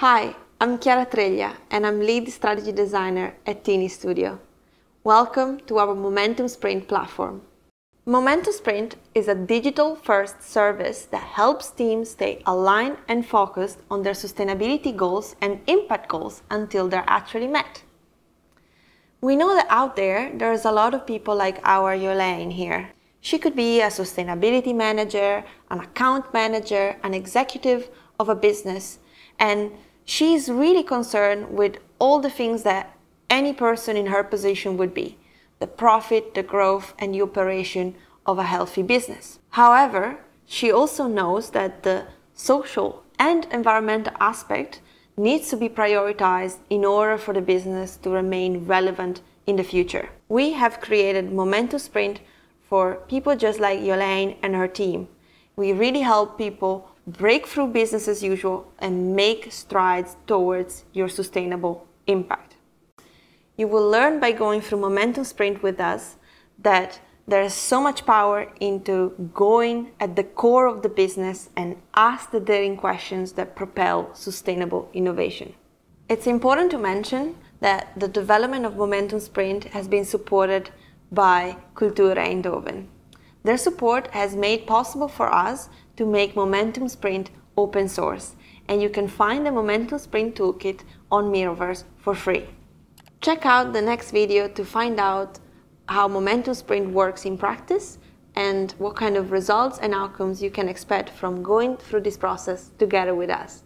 Hi, I'm Chiara Treglia and I'm lead strategy designer at Tini Studio. Welcome to our Momentum Sprint platform. Momentum Sprint is a digital first service that helps teams stay aligned and focused on their sustainability goals and impact goals until they're actually met. We know that out there, there's a lot of people like our Yolaine here. She could be a sustainability manager, an account manager, an executive of a business, and she's really concerned with all the things that any person in her position would be the profit, the growth, and the operation of a healthy business. However, she also knows that the social and environmental aspect needs to be prioritized in order for the business to remain relevant in the future. We have created Momentum Sprint for people just like Yolaine and her team. We really help people break through business as usual and make strides towards your sustainable impact. You will learn by going through Momentum Sprint with us that there is so much power into going at the core of the business and ask the daring questions that propel sustainable innovation. It's important to mention that the development of Momentum Sprint has been supported by Cultura Eindhoven, their support has made possible for us to make Momentum Sprint open source, and you can find the Momentum Sprint Toolkit on Mirrorverse for free. Check out the next video to find out how Momentum Sprint works in practice and what kind of results and outcomes you can expect from going through this process together with us.